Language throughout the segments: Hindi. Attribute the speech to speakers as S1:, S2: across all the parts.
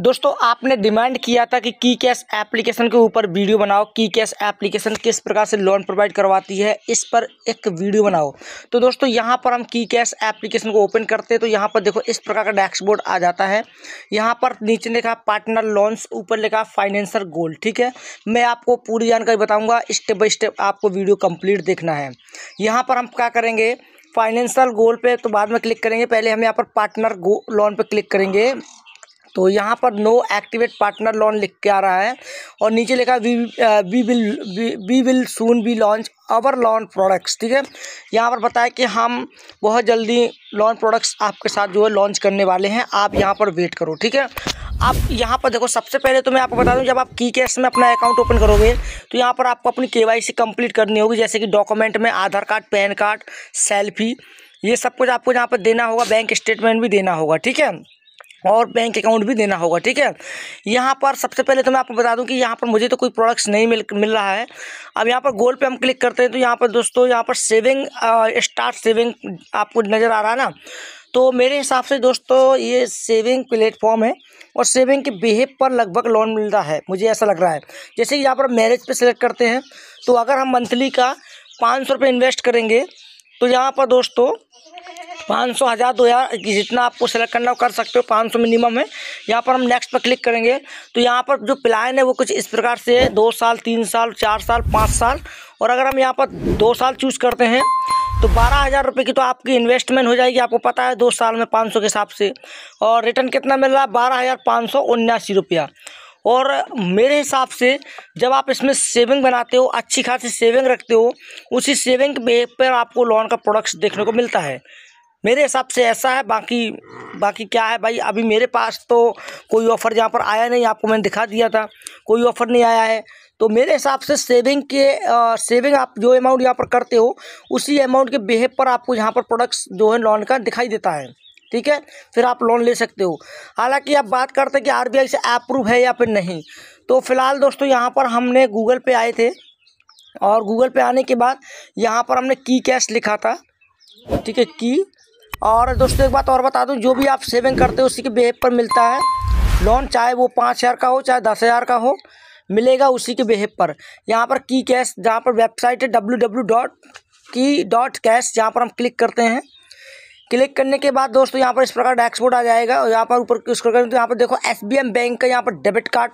S1: दोस्तों आपने डिमांड किया था कि की कैश एप्लीकेशन के ऊपर वीडियो बनाओ की कैश एप्लीकेशन किस प्रकार से लोन प्रोवाइड करवाती है इस पर एक वीडियो बनाओ तो दोस्तों यहाँ पर हम की कैश एप्लीकेशन को ओपन करते हैं तो यहाँ पर देखो इस प्रकार का डैशबोर्ड आ जाता है यहाँ पर नीचे लिखा पार्टनर लोन्स ऊपर लिखा फाइनेंसर गोल ठीक है मैं आपको पूरी जानकारी बताऊँगा स्टेप बाई स्टेप आपको वीडियो कम्प्लीट देखना है यहाँ पर हम क्या करेंगे फाइनेंशियल गोल पे तो बाद में क्लिक करेंगे पहले हम यहाँ पर पार्टनर गो लोन पे क्लिक करेंगे तो यहाँ पर नो एक्टिवेट पार्टनर लोन लिख के आ रहा है और नीचे लिखा we we will we will soon be launch our loan products ठीक है यहाँ पर बताया कि हम बहुत जल्दी लॉन प्रोडक्ट्स आपके साथ जो है लॉन्च करने वाले हैं आप यहाँ पर वेट करो ठीक है आप यहाँ पर देखो सबसे पहले तो मैं आपको बता दूँ जब आप की कैश में अपना अकाउंट ओपन करोगे तो यहाँ पर आपको अपनी के वाई कंप्लीट करनी होगी जैसे कि डॉक्यूमेंट में Aadhaar card PAN card selfie ये सब कुछ आपको यहाँ पर देना होगा बैंक स्टेटमेंट भी देना होगा ठीक है और बैंक अकाउंट भी देना होगा ठीक है यहाँ पर सबसे पहले तो मैं आपको बता दूं कि यहाँ पर मुझे तो कोई प्रोडक्ट्स नहीं मिल मिल रहा है अब यहाँ पर गोल पे हम क्लिक करते हैं तो यहाँ पर दोस्तों यहाँ पर सेविंग स्टार्ट सेविंग आपको नज़र आ रहा है ना तो मेरे हिसाब से दोस्तों ये सेविंग प्लेटफॉर्म है और सेविंग के बिहेव पर लगभग लोन मिल रहा है मुझे ऐसा लग रहा है जैसे कि यहाँ पर मैरिज पर सिलेक्ट करते हैं तो अगर हम मंथली का पाँच सौ इन्वेस्ट करेंगे तो यहाँ पर दोस्तों पाँच सौ हज़ार दो हज़ार जितना आपको सेलेक्ट करना हो कर सकते हो पाँच सौ मिनिमम है यहाँ पर हम नेक्स्ट पर क्लिक करेंगे तो यहाँ पर जो प्लान है वो कुछ इस प्रकार से है दो साल तीन साल चार साल पाँच साल और अगर हम यहाँ पर दो साल चूज़ करते हैं तो बारह हज़ार रुपये की तो आपकी इन्वेस्टमेंट हो जाएगी आपको पता है दो साल में पाँच सौ के हिसाब से और रिटर्न कितना मिल रहा है बारह हज़ार पाँच सौ उन्यासी रुपया और मेरे हिसाब से जब आप इसमें सेविंग बनाते हो अच्छी खासी सेविंग रखते हो उसी सेविंग पे पर आपको लोन का प्रोडक्ट्स देखने को मिलता है मेरे हिसाब से ऐसा है बाकी बाकी क्या है भाई अभी मेरे पास तो कोई ऑफ़र यहाँ पर आया नहीं आपको मैंने दिखा दिया था कोई ऑफ़र नहीं आया है तो मेरे हिसाब से सेविंग के आ, सेविंग आप जो अमाउंट यहाँ पर करते हो उसी अमाउंट के बेहेव पर आपको यहाँ पर प्रोडक्ट्स जो है लोन का दिखाई देता है ठीक है फिर आप लोन ले सकते हो हालांकि आप बात करते हैं कि आरबीआई से अप्रूव है या फिर नहीं तो फिलहाल दोस्तों यहाँ पर हमने गूगल पे आए थे और गूगल पे आने के बाद यहाँ पर हमने की कैश लिखा था ठीक है की और दोस्तों एक बात और बता दूँ जो भी आप सेविंग करते हो उसी के बेहेव पर मिलता है लोन चाहे वो पाँच हज़ार का हो चाहे दस हज़ार का हो मिलेगा उसी के बेहेव पर यहाँ पर की कैश जहाँ पर वेबसाइट है डब्ल्यू डब्ल्यू डॉट की डॉट कैश जहाँ पर हम क्लिक करते हैं क्लिक करने के बाद दोस्तों यहाँ पर इस प्रकार डैक्सपोर्ट आ जाएगा और यहाँ पर ऊपर स्क्रॉल करें तो यहाँ पर देखो एस बैंक का यहाँ पर डेबिट कार्ड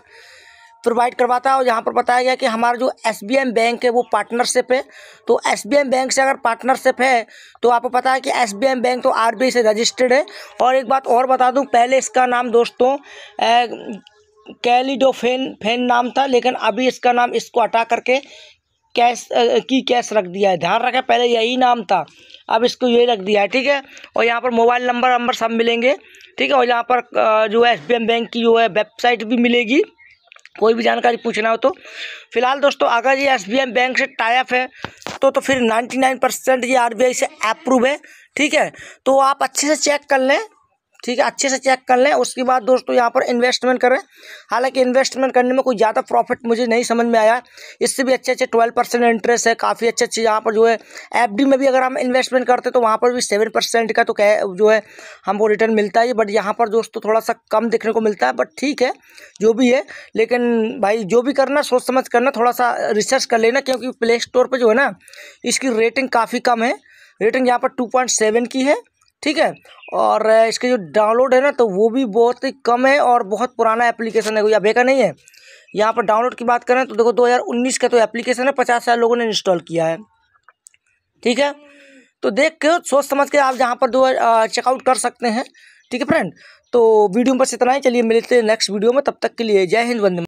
S1: प्रोवाइड करवाता है और यहाँ पर बताया गया कि हमारा जो एस बैंक है वो पार्टनरशिप है तो एस बैंक से अगर पार्टनरशिप है तो आपको पता है कि एस बैंक तो आर से रजिस्टर्ड है और एक बात और बता दूँ पहले इसका नाम दोस्तों कैलिडोफेन फेन नाम था लेकिन अभी इसका नाम इसको हटा करके कैश की कैश रख दिया है ध्यान रखें पहले यही नाम था अब इसको ये रख दिया है ठीक है और यहाँ पर मोबाइल नंबर नंबर सब मिलेंगे ठीक है और यहाँ पर जो है एस बैंक की जो है वेबसाइट भी मिलेगी कोई भी जानकारी पूछना हो तो फिलहाल दोस्तों अगर ये एस बैंक से टाइप है तो तो फिर 99 परसेंट ये आर से अप्रूव है ठीक है तो आप अच्छे से चेक कर लें ठीक है अच्छे से चेक कर लें उसके बाद दोस्तों यहाँ पर इन्वेस्टमेंट करें हालांकि इन्वेस्टमेंट करने में कोई ज़्यादा प्रॉफिट मुझे नहीं समझ में आया इससे भी अच्छे अच्छे ट्वेल्व परसेंट इंटरेस्ट है काफ़ी अच्छे अच्छे यहाँ पर जो है एफ में भी अगर हम इन्वेस्टमेंट करते तो वहाँ पर भी सेवन परसेंट का तो कह जो है हमको रिटर्न मिलता ही बट यहाँ पर दोस्तों थोड़ा सा कम देखने को मिलता है बट ठीक है जो भी है लेकिन भाई जो भी करना सोच समझ करना थोड़ा सा रिसर्च कर लेना क्योंकि प्ले स्टोर पर जो है ना इसकी रेटिंग काफ़ी कम है रेटिंग यहाँ पर टू पॉइंट सेवन की है ठीक है और इसके जो डाउनलोड है ना तो वो भी बहुत ही कम है और बहुत पुराना एप्लीकेशन है कोई अभी का नहीं है यहाँ पर डाउनलोड की बात करें तो देखो 2019 का तो एप्लीकेशन है पचास हज़ार लोगों ने इंस्टॉल किया है ठीक है तो देख के सोच समझ के आप जहाँ पर दो चेकआउट कर सकते हैं ठीक है फ्रेंड तो वीडियो में बस इतना ही चलिए मिलते हैं नेक्स्ट वीडियो में तब तक के लिए जय हिंद वंदे